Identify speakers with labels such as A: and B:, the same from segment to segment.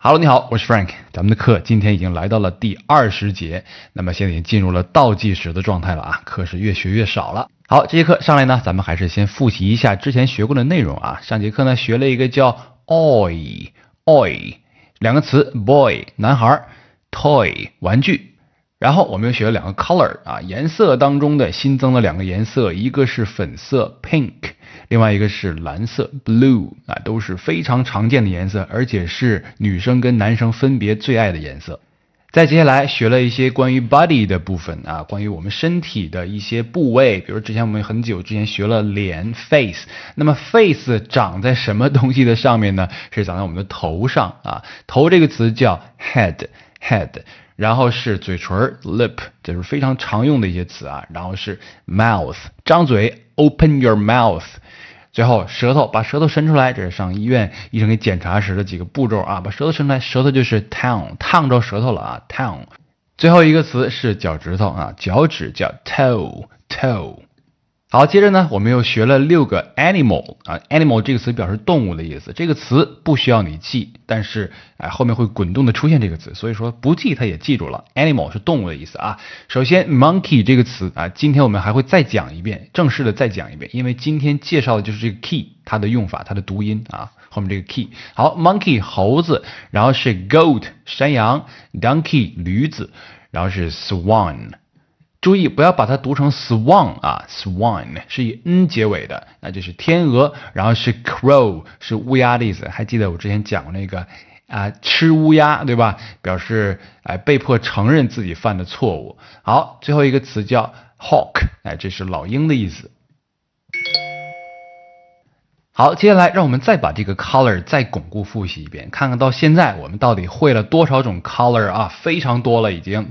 A: Hello，你好，我是 Frank。咱们的课今天已经来到了第二十节，那么现在已经进入了倒计时的状态了啊，课是越学越少了。好，这节课上来呢，咱们还是先复习一下之前学过的内容啊。上节课呢学了一个叫 o i o i 两个词，boy 男孩，toy 玩具。然后我们又学了两个 color 啊，颜色当中的新增了两个颜色，一个是粉色 pink，另外一个是蓝色 blue 啊，都是非常常见的颜色，而且是女生跟男生分别最爱的颜色。再接下来学了一些关于 body 的部分啊，关于我们身体的一些部位，比如之前我们很久之前学了脸 face，那么 face 长在什么东西的上面呢？是长在我们的头上啊，头这个词叫 head。head，然后是嘴唇，lip，这是非常常用的一些词啊。然后是 mouth，张嘴，open your mouth。最后舌头，把舌头伸出来，这是上医院医生给检查时的几个步骤啊。把舌头伸出来，舌头就是 tongue，烫着舌头了啊，tongue。最后一个词是脚趾头啊，脚趾叫 toe，toe。好，接着呢，我们又学了六个 animal 啊，animal 这个词表示动物的意思。这个词不需要你记，但是哎，后面会滚动的出现这个词，所以说不记它也记住了。animal 是动物的意思啊。首先，monkey 这个词啊，今天我们还会再讲一遍，正式的再讲一遍，因为今天介绍的就是这个 key 它的用法、它的读音啊，后面这个 key。好，monkey 猴子，然后是 goat 山羊，donkey 驴子，然后是 swan。注意，不要把它读成 swan 啊，swan 是以 n 结尾的，那就是天鹅。然后是 crow，是乌鸦的意思。还记得我之前讲过那个啊，吃乌鸦对吧？表示哎，被迫承认自己犯的错误。好，最后一个词叫 hawk，哎，这是老鹰的意思。好，接下来让我们再把这个 color 再巩固复习一遍，看看到现在我们到底会了多少种 color 啊，非常多了已经。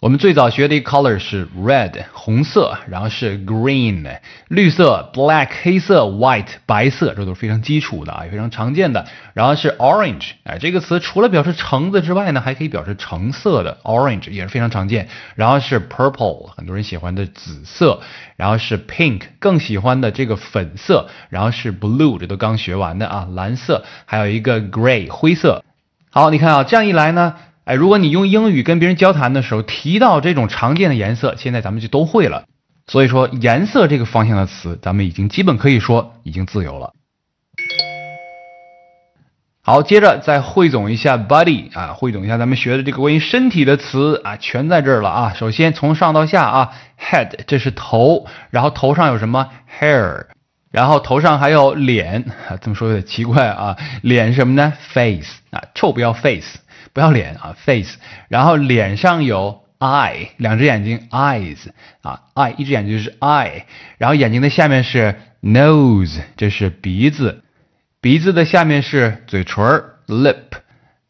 A: 我们最早学的 color 是 red 红色，然后是 green 绿色，black 黑色，white 白色，这都是非常基础的啊，也非常常见的。然后是 orange，哎，这个词除了表示橙子之外呢，还可以表示橙色的 orange 也是非常常见。然后是 purple，很多人喜欢的紫色。然后是 pink，更喜欢的这个粉色。然后是 blue，这都刚学完的啊，蓝色。还有一个 gray 灰色。好，你看啊，这样一来呢。哎，如果你用英语跟别人交谈的时候提到这种常见的颜色，现在咱们就都会了。所以说颜色这个方向的词，咱们已经基本可以说已经自由了。好，接着再汇总一下 body 啊，汇总一下咱们学的这个关于身体的词啊，全在这儿了啊。首先从上到下啊，head 这是头，然后头上有什么 hair，然后头上还有脸啊，这么说有点奇怪啊，脸什么呢？face 啊，臭不要 face。不要脸啊，face，然后脸上有 eye，两只眼睛 eyes 啊，eye 一只眼睛就是 eye，然后眼睛的下面是 nose，这是鼻子，鼻子的下面是嘴唇 lip，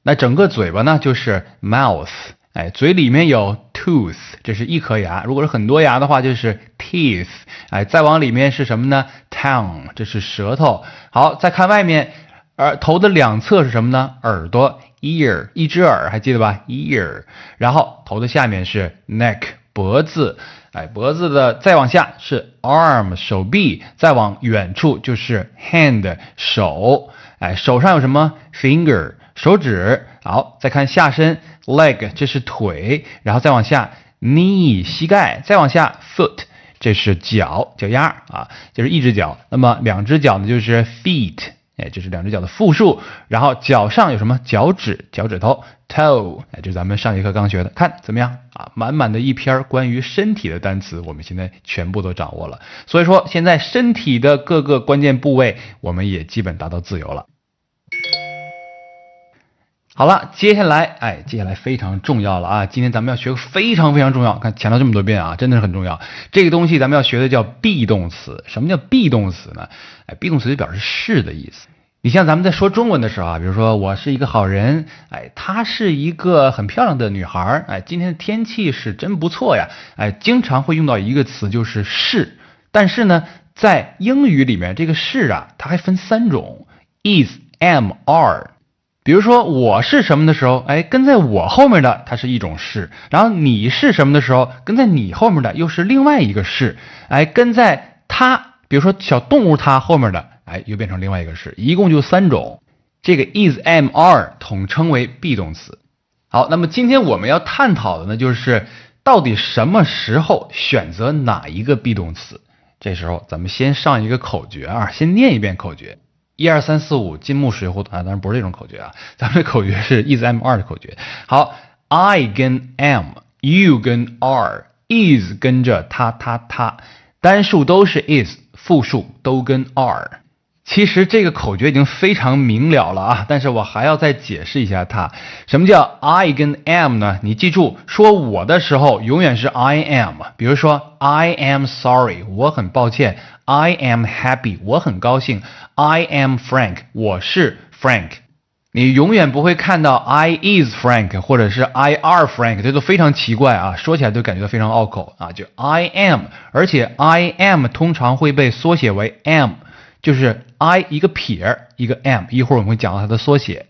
A: 那整个嘴巴呢就是 mouth，哎，嘴里面有 tooth，这是一颗牙，如果是很多牙的话就是 teeth，哎，再往里面是什么呢？tongue，这是舌头。好，再看外面，耳头的两侧是什么呢？耳朵。ear 一只耳还记得吧？ear，然后头的下面是 neck 脖子，哎脖子的再往下是 arm 手臂，再往远处就是 hand 手，哎手上有什么 finger 手指。好，再看下身 leg 这是腿，然后再往下 knee 膝盖，再往下 foot 这是脚脚丫啊，就是一只脚，那么两只脚呢就是 feet。哎，这是两只脚的复数，然后脚上有什么？脚趾、脚趾头、toe。哎，这是咱们上节课刚学的，看怎么样啊？满满的一篇关于身体的单词，我们现在全部都掌握了。所以说，现在身体的各个关键部位，我们也基本达到自由了。好了，接下来哎，接下来非常重要了啊！今天咱们要学个非常非常重要，看强调这么多遍啊，真的是很重要。这个东西咱们要学的叫 be 动词。什么叫 be 动词呢？哎，be 动词就表示是的意思。你像咱们在说中文的时候啊，比如说我是一个好人，哎，她是一个很漂亮的女孩，哎，今天的天气是真不错呀，哎，经常会用到一个词就是是。但是呢，在英语里面，这个是啊，它还分三种：is、am、are。比如说我是什么的时候，哎，跟在我后面的它是一种是，然后你是什么的时候，跟在你后面的又是另外一个是，哎，跟在它，比如说小动物它后面的，哎，又变成另外一个是，一共就三种，这个 is am are 统称为 be 动词。好，那么今天我们要探讨的呢，就是到底什么时候选择哪一个 be 动词。这时候咱们先上一个口诀啊，先念一遍口诀。一二三四五，金木水火土，啊，当然不是这种口诀啊，咱们的口诀是 is a m a r e 的口诀。好，I 跟 a m，you 跟 a r，e is 跟着它它它，单数都是 is，复数都跟 a r。e 其实这个口诀已经非常明了了啊，但是我还要再解释一下它，什么叫 I 跟 am 呢？你记住，说我的时候永远是 I am。比如说 I am sorry，我很抱歉；I am happy，我很高兴；I am Frank，我是 Frank。你永远不会看到 I is Frank 或者是 I are Frank，这都非常奇怪啊，说起来都感觉到非常拗口啊。就 I am，而且 I am 通常会被缩写为 am。就是 I 一个撇儿一个 M，一会儿我们会讲到它的缩写。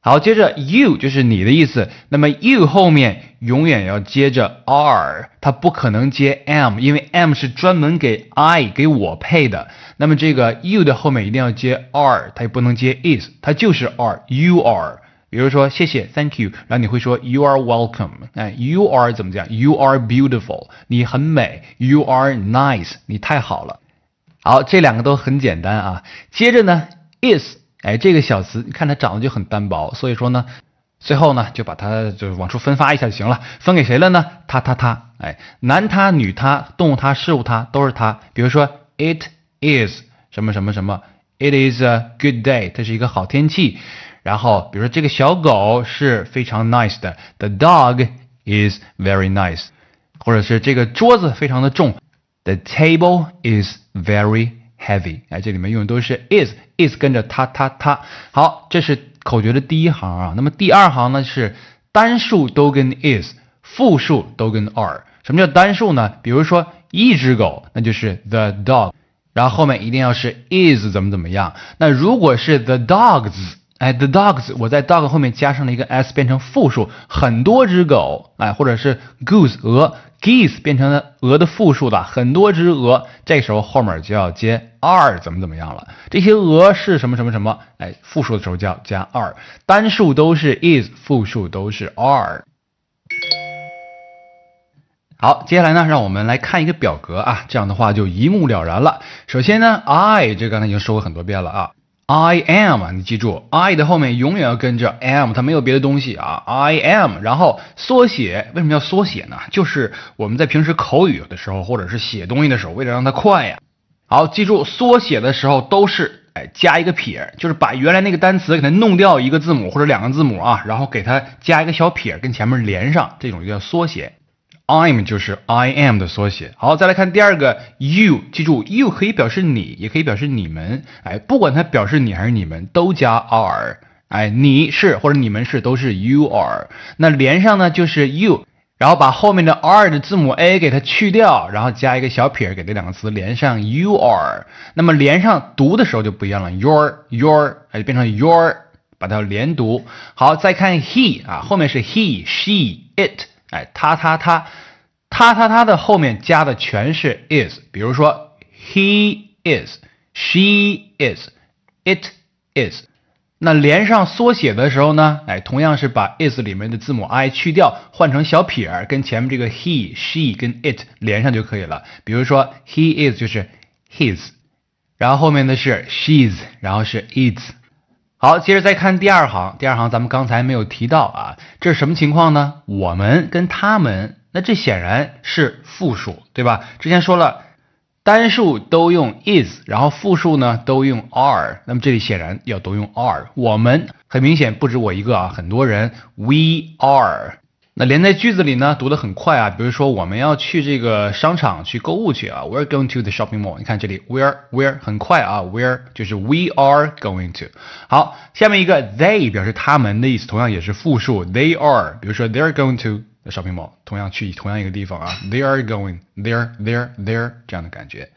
A: 好，接着 You 就是你的意思，那么 You 后面永远要接着 R，它不可能接 M，因为 M 是专门给 I 给我配的。那么这个 You 的后面一定要接 R，它也不能接 Is，它就是 R。You are，比如说谢谢 Thank you，然后你会说 You are welcome。哎，You are 怎么讲？You are beautiful，你很美。You are nice，你太好了。好，这两个都很简单啊。接着呢，is，哎，这个小词你看它长得就很单薄，所以说呢，最后呢就把它就是往出分发一下就行了。分给谁了呢？它、它、它，哎，男他女他，动物它、事物它都是它。比如说，it is 什么什么什么，it is a good day，它是一个好天气。然后，比如说这个小狗是非常 nice 的，the dog is very nice，或者是这个桌子非常的重。The table is very heavy。哎，这里面用的都是 is，is 跟着它它它。好，这是口诀的第一行啊。那么第二行呢是单数都跟 is，复数都跟 are。什么叫单数呢？比如说一只狗，那就是 the dog，然后后面一定要是 is 怎么怎么样。那如果是 the dogs。哎，the dogs，我在 dog 后面加上了一个 s，变成复数，很多只狗。哎，或者是 g o o s e 鹅，geese 变成了鹅的复数的，很多只鹅。这时候后面就要接 are 怎么怎么样了？这些鹅是什么什么什么？哎，复数的时候叫加 are，单数都是 is，复数都是 are。好，接下来呢，让我们来看一个表格啊，这样的话就一目了然了。首先呢，I 这刚才已经说过很多遍了啊。I am，你记住，I 的后面永远要跟着 am，它没有别的东西啊。I am，然后缩写，为什么要缩写呢？就是我们在平时口语的时候，或者是写东西的时候，为了让它快呀。好，记住缩写的时候都是，哎，加一个撇，就是把原来那个单词给它弄掉一个字母或者两个字母啊，然后给它加一个小撇，跟前面连上，这种就叫缩写。I'm 就是 I am 的缩写。好，再来看第二个 you，记住 you 可以表示你，也可以表示你们。哎，不管它表示你还是你们，都加 a r。e 哎，你是或者你们是，都是 you are。那连上呢，就是 you，然后把后面的 a r e 的字母 a 给它去掉，然后加一个小撇儿，给这两个词连上 you are。那么连上读的时候就不一样了，your your，哎，变成 your，把它连读。好，再看 he 啊，后面是 he she it。哎，他他他，他他他的后面加的全是 is，比如说 he is，she is，it is。那连上缩写的时候呢？哎，同样是把 is 里面的字母 i 去掉，换成小撇儿，跟前面这个 he、she、跟 it 连上就可以了。比如说 he is 就是 his，然后后面的是 she's，然后是 it's。好，接着再看第二行，第二行咱们刚才没有提到啊，这是什么情况呢？我们跟他们，那这显然是复数，对吧？之前说了，单数都用 is，然后复数呢都用 are，那么这里显然要都用 are。我们很明显不止我一个啊，很多人，we are。那连在句子里呢，读得很快啊。比如说，我们要去这个商场去购物去啊。We're going to the shopping mall。你看这里，we're we're 很快啊，we're 就是 we are going to。好，下面一个 they 表示他们的意思，同样也是复数，they are。比如说，they're going to the shopping mall，同样去同样一个地方啊。They're a going，they're they're they're 这样的感觉。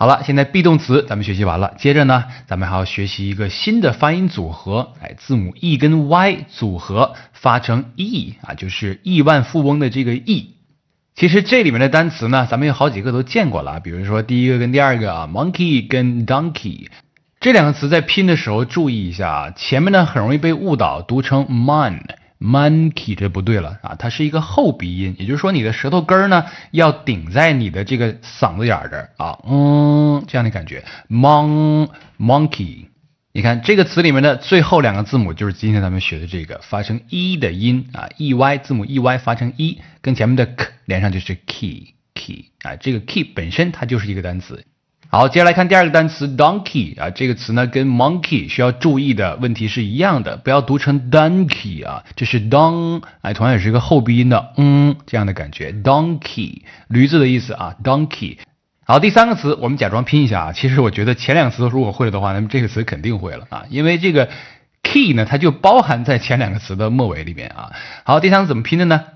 A: 好了，现在 be 动词咱们学习完了，接着呢，咱们还要学习一个新的发音组合，哎，字母 e 跟 y 组合发成 e 啊，就是亿万富翁的这个 e。其实这里面的单词呢，咱们有好几个都见过了，比如说第一个跟第二个啊，monkey 跟 donkey 这两个词在拼的时候注意一下啊，前面呢很容易被误导，读成 mon。Monkey，这不对了啊，它是一个后鼻音，也就是说你的舌头根儿呢要顶在你的这个嗓子眼儿这儿啊，嗯，这样的感觉。Mon monkey，你看这个词里面的最后两个字母就是今天咱们学的这个，发成 e 的音啊，e y 字母 e y 发成 e，跟前面的 k 连上就是 key key 啊，这个 key 本身它就是一个单词。好，接下来看第二个单词 donkey 啊，这个词呢跟 monkey 需要注意的问题是一样的，不要读成 donkey 啊，这是 don，哎，同样也是一个后鼻音的嗯这样的感觉，donkey 驴子的意思啊，donkey。好，第三个词我们假装拼一下啊，其实我觉得前两个词如果会了的话，那么这个词肯定会了啊，因为这个 key 呢，它就包含在前两个词的末尾里面啊。好，第三个怎么拼的呢？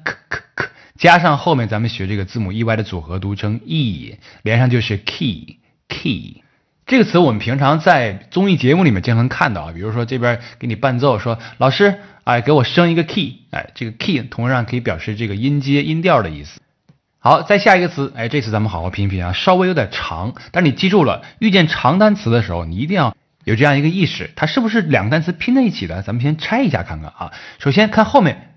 A: 加上后面咱们学这个字母 e y 的组合读成 e，连上就是 key。Key，这个词我们平常在综艺节目里面经常看到啊，比如说这边给你伴奏说，老师，哎，给我升一个 key，哎，这个 key 同样可以表示这个音阶、音调的意思。好，再下一个词，哎，这次咱们好好拼一拼啊，稍微有点长，但是你记住了，遇见长单词的时候，你一定要有这样一个意识，它是不是两个单词拼在一起的？咱们先拆一下看看啊，首先看后面。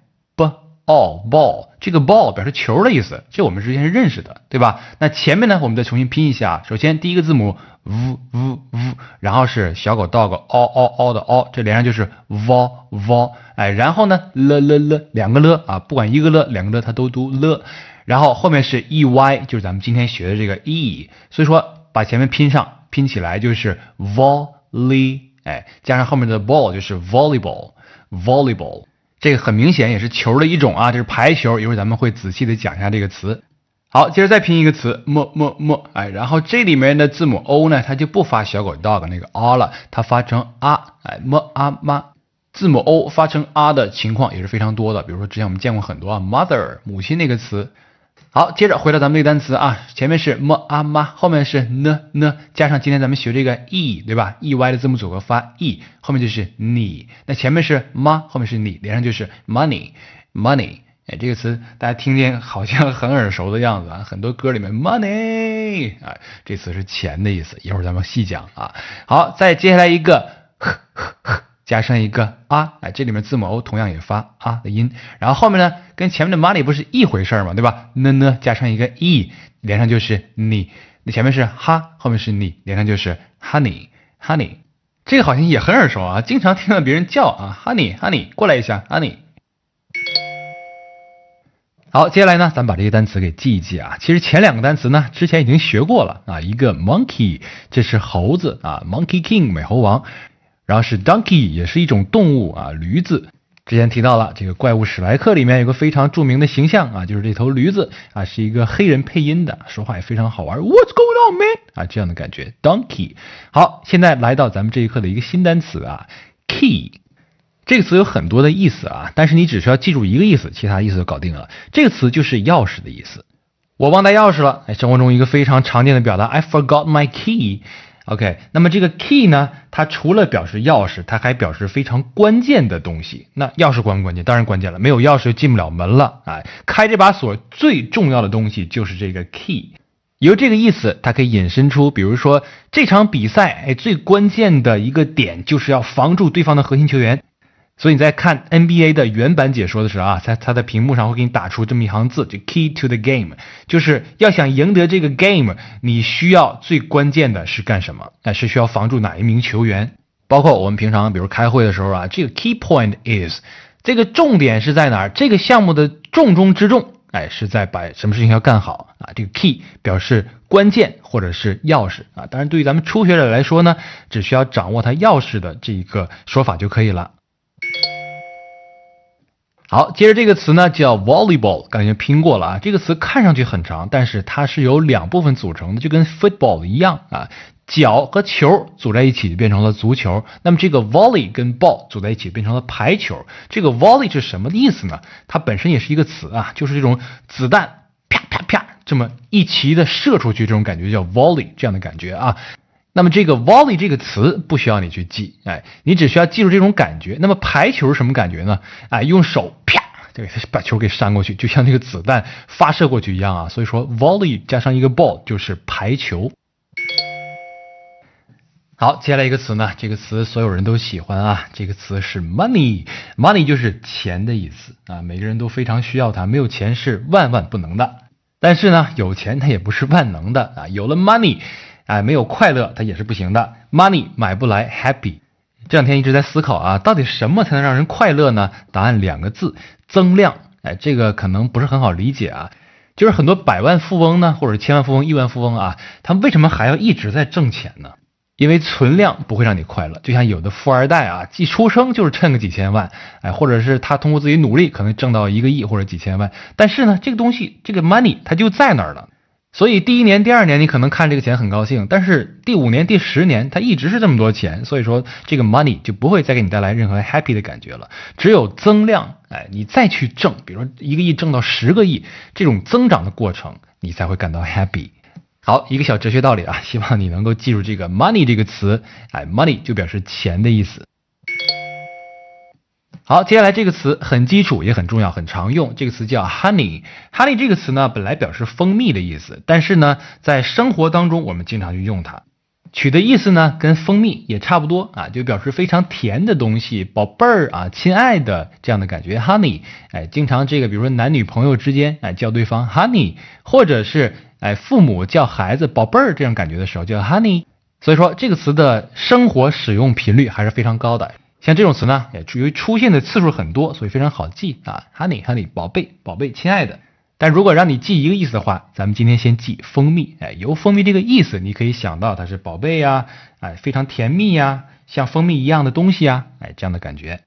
A: all ball 这个 ball 表示球的意思，这我们之前是认识的，对吧？那前面呢，我们再重新拼一下。首先第一个字母 v v v，然后是小狗 dog 嗷嗷嗷的嗷，这连上就是 v o l l e 哎，然后呢了了了两个了啊，不管一个了两个了，它都读了。然后后面是 e y，就是咱们今天学的这个 e。所以说把前面拼上拼起来就是 volley，哎，加上后面的 ball 就是 volleyball，volleyball。这个很明显也是球的一种啊，这是排球。一会儿咱们会仔细的讲一下这个词。好，接着再拼一个词么么么，哎，然后这里面的字母 o 呢，它就不发小狗 dog 那个 a 了，它发成 a，哎么啊 m。字母 o 发成 a 的情况也是非常多的，比如说之前我们见过很多啊，mother 母亲那个词。好，接着回到咱们这个单词啊，前面是么啊吗，后面是呢呢，加上今天咱们学这个 e，对吧？e y 的字母组合发 e，后面就是你。那前面是吗，后面是你，连上就是 money money。哎，这个词大家听见好像很耳熟的样子啊，很多歌里面 money 啊，这词是钱的意思。一会儿咱们细讲啊。好，再接下来一个。呵呵呵。加上一个啊，哎，这里面字母 o 同样也发啊的音，然后后面呢，跟前面的 m o n e y 不是一回事儿嘛，对吧？呢呢加上一个 e，连上就是你，那前面是哈，后面是你，连上就是 honey，honey，这个好像也很耳熟啊，经常听到别人叫啊 honey，honey，过来一下 honey。好，接下来呢，咱把这些单词给记一记啊。其实前两个单词呢，之前已经学过了啊，一个 monkey，这是猴子啊，monkey king，美猴王。然后是 donkey，也是一种动物啊，驴子。之前提到了这个怪物史莱克里面有个非常著名的形象啊，就是这头驴子啊，是一个黑人配音的，说话也非常好玩。What's going on, man？啊，这样的感觉。Donkey。好，现在来到咱们这一课的一个新单词啊，key。这个词有很多的意思啊，但是你只需要记住一个意思，其他意思就搞定了。这个词就是钥匙的意思。我忘带钥匙了，生活中一个非常常见的表达。I forgot my key。OK，那么这个 key 呢？它除了表示钥匙，它还表示非常关键的东西。那钥匙关不关键？当然关键了，没有钥匙就进不了门了啊！开这把锁最重要的东西就是这个 key，由这个意思，它可以引申出，比如说这场比赛，哎，最关键的一个点就是要防住对方的核心球员。所以你在看 NBA 的原版解说的时候啊，它它在屏幕上会给你打出这么一行字，就 Key to the game，就是要想赢得这个 game，你需要最关键的是干什么？哎，是需要防住哪一名球员？包括我们平常比如开会的时候啊，这个 Key point is，这个重点是在哪？这个项目的重中之重，哎，是在把什么事情要干好啊？这个 Key 表示关键或者是钥匙啊。当然，对于咱们初学者来说呢，只需要掌握它钥匙的这一个说法就可以了。好，接着这个词呢，叫 volleyball，感觉拼过了啊。这个词看上去很长，但是它是由两部分组成的，就跟 football 一样啊，脚和球组在一起就变成了足球。那么这个 volley 跟 ball 组在一起变成了排球。这个 volley 是什么意思呢？它本身也是一个词啊，就是这种子弹啪啪啪这么一齐的射出去，这种感觉叫 volley 这样的感觉啊。那么这个 volley 这个词不需要你去记，哎，你只需要记住这种感觉。那么排球什么感觉呢？哎，用手啪，对，把球给扇过去，就像那个子弹发射过去一样啊。所以说，volley 加上一个 ball 就是排球。好，接下来一个词呢，这个词所有人都喜欢啊，这个词是 money，money 就是钱的意思啊，每个人都非常需要它，没有钱是万万不能的。但是呢，有钱它也不是万能的啊，有了 money。哎，没有快乐，它也是不行的。Money 买不来 happy。这两天一直在思考啊，到底什么才能让人快乐呢？答案两个字：增量。哎，这个可能不是很好理解啊。就是很多百万富翁呢，或者千万富翁、亿万富翁啊，他为什么还要一直在挣钱呢？因为存量不会让你快乐。就像有的富二代啊，一出生就是趁个几千万，哎，或者是他通过自己努力，可能挣到一个亿或者几千万，但是呢，这个东西，这个 money 它就在那儿了。所以第一年、第二年，你可能看这个钱很高兴，但是第五年、第十年，它一直是这么多钱，所以说这个 money 就不会再给你带来任何 happy 的感觉了。只有增量，哎，你再去挣，比如说一个亿挣到十个亿，这种增长的过程，你才会感到 happy。好，一个小哲学道理啊，希望你能够记住这个 money 这个词，哎，money 就表示钱的意思。好，接下来这个词很基础，也很重要，很常用。这个词叫 honey，honey 这个词呢，本来表示蜂蜜的意思，但是呢，在生活当中，我们经常去用它，取的意思呢，跟蜂蜜也差不多啊，就表示非常甜的东西，宝贝儿啊，亲爱的这样的感觉。honey，哎，经常这个，比如说男女朋友之间，哎，叫对方 honey，或者是哎，父母叫孩子宝贝儿这种感觉的时候，叫 honey。所以说，这个词的生活使用频率还是非常高的。像这种词呢，也由于出现的次数很多，所以非常好记啊。Honey，honey，宝贝，宝贝，亲爱的。但如果让你记一个意思的话，咱们今天先记蜂蜜。哎，由蜂蜜这个意思，你可以想到它是宝贝呀，哎，非常甜蜜呀，像蜂蜜一样的东西啊，哎，这样的感觉。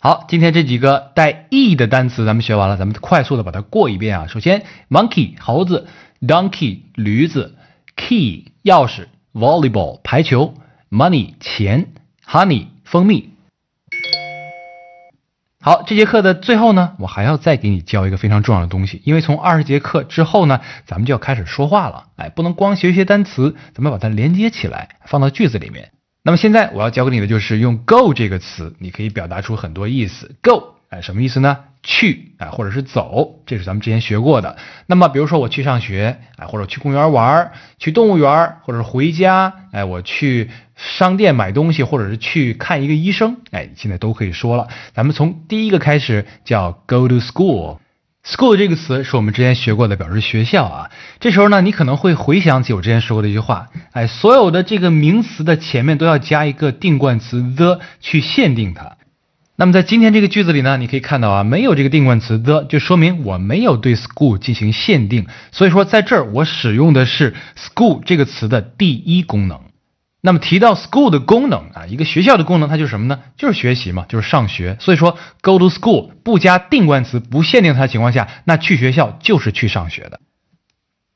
A: 好，今天这几个带 e 的单词咱们学完了，咱们快速的把它过一遍啊。首先，monkey 猴子，donkey 驴子，key 钥匙，volleyball 排球。Money 钱，Honey 蜂蜜。好，这节课的最后呢，我还要再给你教一个非常重要的东西，因为从二十节课之后呢，咱们就要开始说话了，哎，不能光学一些单词，咱们把它连接起来，放到句子里面。那么现在我要教给你的就是用 Go 这个词，你可以表达出很多意思。Go。哎，什么意思呢？去，哎，或者是走，这是咱们之前学过的。那么，比如说我去上学，哎，或者去公园玩，去动物园，或者回家，哎，我去商店买东西，或者是去看一个医生，哎，现在都可以说了。咱们从第一个开始叫 go to school。school 这个词是我们之前学过的，表示学校啊。这时候呢，你可能会回想起我之前说过的一句话，哎，所有的这个名词的前面都要加一个定冠词 the 去限定它。那么在今天这个句子里呢，你可以看到啊，没有这个定冠词 the，就说明我没有对 school 进行限定。所以说，在这儿我使用的是 school 这个词的第一功能。那么提到 school 的功能啊，一个学校的功能，它就是什么呢？就是学习嘛，就是上学。所以说，go to school 不加定冠词，不限定它的情况下，那去学校就是去上学的。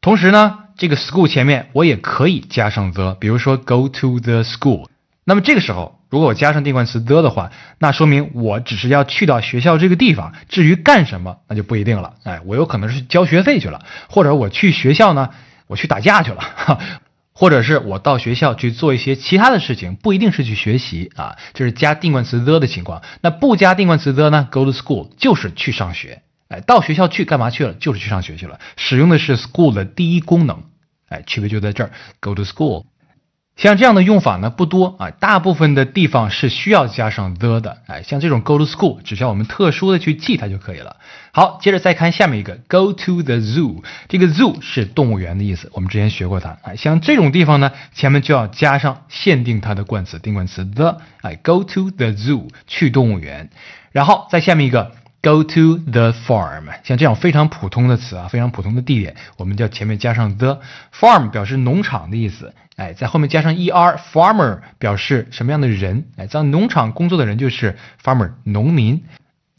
A: 同时呢，这个 school 前面我也可以加上 the，比如说 go to the school。那么这个时候，如果我加上定冠词 the 的话，那说明我只是要去到学校这个地方，至于干什么，那就不一定了。哎，我有可能是交学费去了，或者我去学校呢，我去打架去了，或者是我到学校去做一些其他的事情，不一定是去学习啊。这是加定冠词 the 的情况。那不加定冠词 the 呢？Go to school 就是去上学。哎，到学校去干嘛去了？就是去上学去了。使用的是 school 的第一功能。哎，区别就在这儿。Go to school。像这样的用法呢不多啊，大部分的地方是需要加上 the 的，哎，像这种 go to school 只需要我们特殊的去记它就可以了。好，接着再看下面一个 go to the zoo，这个 zoo 是动物园的意思，我们之前学过它，哎，像这种地方呢前面就要加上限定它的冠词定冠词 the，哎，go to the zoo 去动物园，然后再下面一个。Go to the farm，像这样非常普通的词啊，非常普通的地点，我们叫前面加上 the farm 表示农场的意思。哎，在后面加上 er farmer 表示什么样的人？哎，在农场工作的人就是 farmer 农民。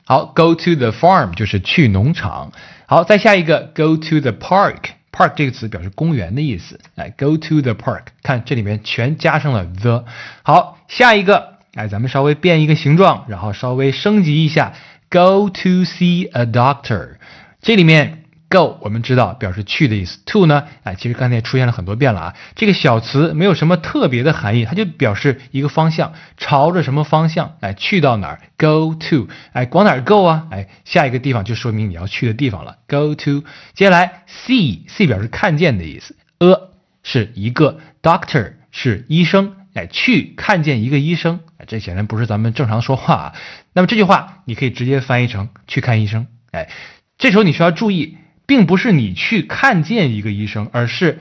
A: 好，go to the farm 就是去农场。好，再下一个，go to the park。park 这个词表示公园的意思。哎，go to the park，看这里面全加上了 the。好，下一个，哎，咱们稍微变一个形状，然后稍微升级一下。Go to see a doctor，这里面 go 我们知道表示去的意思，to 呢，哎，其实刚才出现了很多遍了啊，这个小词没有什么特别的含义，它就表示一个方向，朝着什么方向，哎，去到哪儿，go to，哎，往哪儿 go 啊，哎，下一个地方就说明你要去的地方了，go to，接下来 see，see 表示看见的意思，a 是一个 doctor 是医生。哎，去看见一个医生，哎，这显然不是咱们正常说话啊。那么这句话，你可以直接翻译成去看医生。哎，这时候你需要注意，并不是你去看见一个医生，而是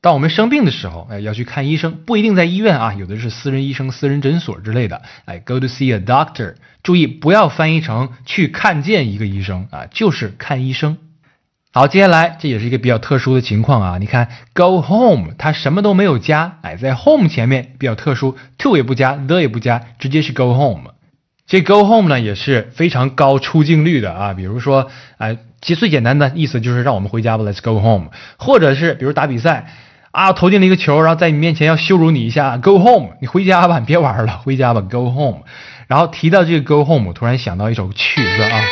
A: 当我们生病的时候，哎，要去看医生，不一定在医院啊，有的是私人医生、私人诊所之类的。哎，go to see a doctor，注意不要翻译成去看见一个医生啊，就是看医生。好，接下来这也是一个比较特殊的情况啊。你看，go home，它什么都没有加，哎，在 home 前面比较特殊，to 也不加，the 也不加，直接是 go home。这 go home 呢也是非常高出镜率的啊。比如说，哎，其实最简单的意思就是让我们回家吧，let's go home。或者是比如打比赛，啊，投进了一个球，然后在你面前要羞辱你一下，go home，你回家吧，你别玩了，回家吧，go home。然后提到这个 go home，突然想到一首曲子啊，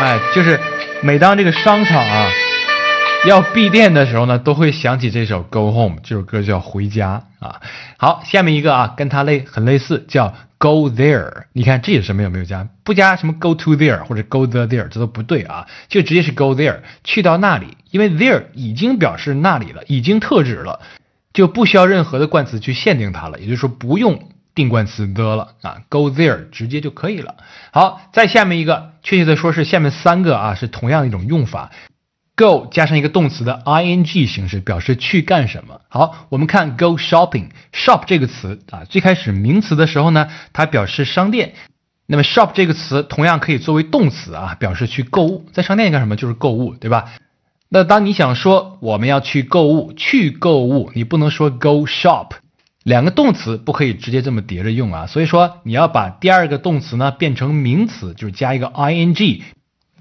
A: 哎，就是。每当这个商场啊要闭店的时候呢，都会想起这首《Go Home》，这首歌叫《回家》啊。好，下面一个啊，跟它类很类似，叫《Go There》。你看，这也是么有没有加，不加什么 Go to there 或者 Go the there，这都不对啊。就直接是 Go there，去到那里，因为 there 已经表示那里了，已经特指了，就不需要任何的冠词去限定它了，也就是说不用。定冠词 the 了啊，go there 直接就可以了。好，再下面一个，确切的说是下面三个啊，是同样一种用法，go 加上一个动词的 ing 形式，表示去干什么。好，我们看 go shopping，shop 这个词啊，最开始名词的时候呢，它表示商店。那么 shop 这个词同样可以作为动词啊，表示去购物，在商店干什么就是购物，对吧？那当你想说我们要去购物，去购物，你不能说 go shop。两个动词不可以直接这么叠着用啊，所以说你要把第二个动词呢变成名词，就是加一个 ing，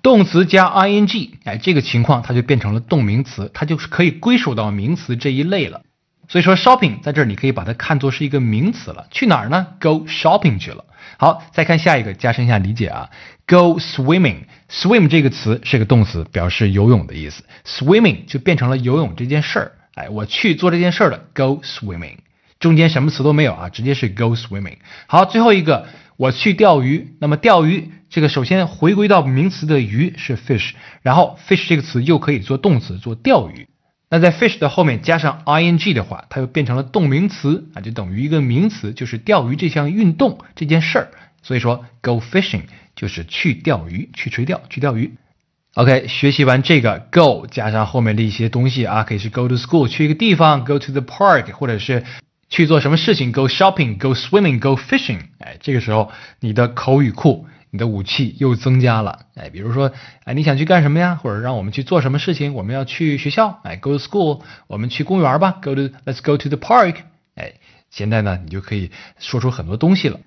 A: 动词加 ing，哎，这个情况它就变成了动名词，它就是可以归属到名词这一类了。所以说 shopping 在这儿你可以把它看作是一个名词了。去哪儿呢？Go shopping 去了。好，再看下一个，加深一下理解啊。Go swimming，swim 这个词是个动词，表示游泳的意思。Swimming 就变成了游泳这件事儿，哎，我去做这件事儿了。Go swimming。中间什么词都没有啊，直接是 go swimming。好，最后一个我去钓鱼。那么钓鱼这个首先回归到名词的鱼是 fish，然后 fish 这个词又可以做动词做钓鱼。那在 fish 的后面加上 i n g 的话，它又变成了动名词啊，就等于一个名词，就是钓鱼这项运动这件事儿。所以说 go fishing 就是去钓鱼、去垂钓、去钓鱼。OK，学习完这个 go 加上后面的一些东西啊，可以是 go to school 去一个地方，go to the park，或者是。去做什么事情？Go shopping, go swimming, go fishing。哎，这个时候你的口语库、你的武器又增加了。哎，比如说，哎，你想去干什么呀？或者让我们去做什么事情？我们要去学校。哎，go to school。我们去公园吧。Go to, let's go to the park。哎，现在呢，你就可以说出很多东西了。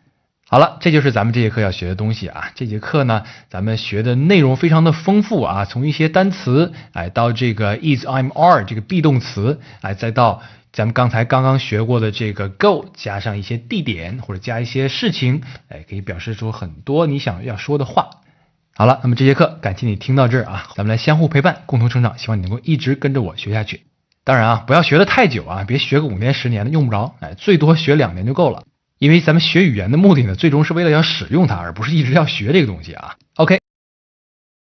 A: 好了，这就是咱们这节课要学的东西啊。这节课呢，咱们学的内容非常的丰富啊，从一些单词，哎，到这个 is, am, are 这个 be 动词，哎，再到。咱们刚才刚刚学过的这个 go 加上一些地点或者加一些事情，哎，可以表示出很多你想要说的话。好了，那么这节课感谢你听到这儿啊，咱们来相互陪伴，共同成长，希望你能够一直跟着我学下去。当然啊，不要学的太久啊，别学个五年十年的用不着，哎，最多学两年就够了。因为咱们学语言的目的呢，最终是为了要使用它，而不是一直要学这个东西啊。OK。